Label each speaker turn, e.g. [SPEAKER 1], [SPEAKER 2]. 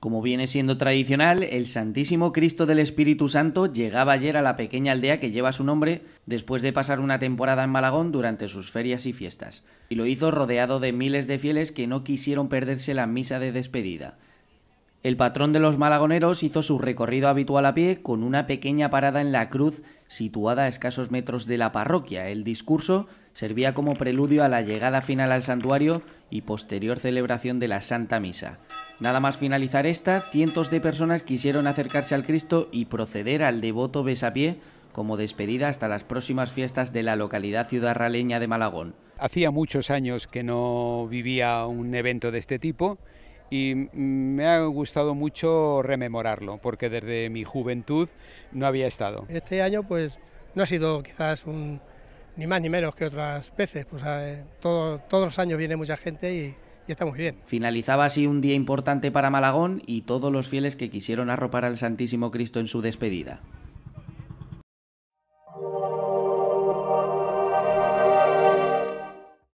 [SPEAKER 1] Como viene siendo tradicional, el Santísimo Cristo del Espíritu Santo llegaba ayer a la pequeña aldea que lleva su nombre después de pasar una temporada en Malagón durante sus ferias y fiestas, y lo hizo rodeado de miles de fieles que no quisieron perderse la misa de despedida. El patrón de los malagoneros hizo su recorrido habitual a pie con una pequeña parada en la cruz situada a escasos metros de la parroquia. El discurso servía como preludio a la llegada final al santuario y posterior celebración de la Santa Misa. Nada más finalizar esta, cientos de personas quisieron acercarse al Cristo y proceder al devoto besapié como despedida hasta las próximas fiestas de la localidad ciudad raleña de Malagón.
[SPEAKER 2] Hacía muchos años que no vivía un evento de este tipo y me ha gustado mucho rememorarlo porque desde mi juventud no había estado.
[SPEAKER 3] Este año pues no ha sido quizás un, ni más ni menos que otras veces, pues eh, todos los años viene mucha gente y
[SPEAKER 1] Finalizaba así un día importante para Malagón y todos los fieles que quisieron arropar al Santísimo Cristo en su despedida.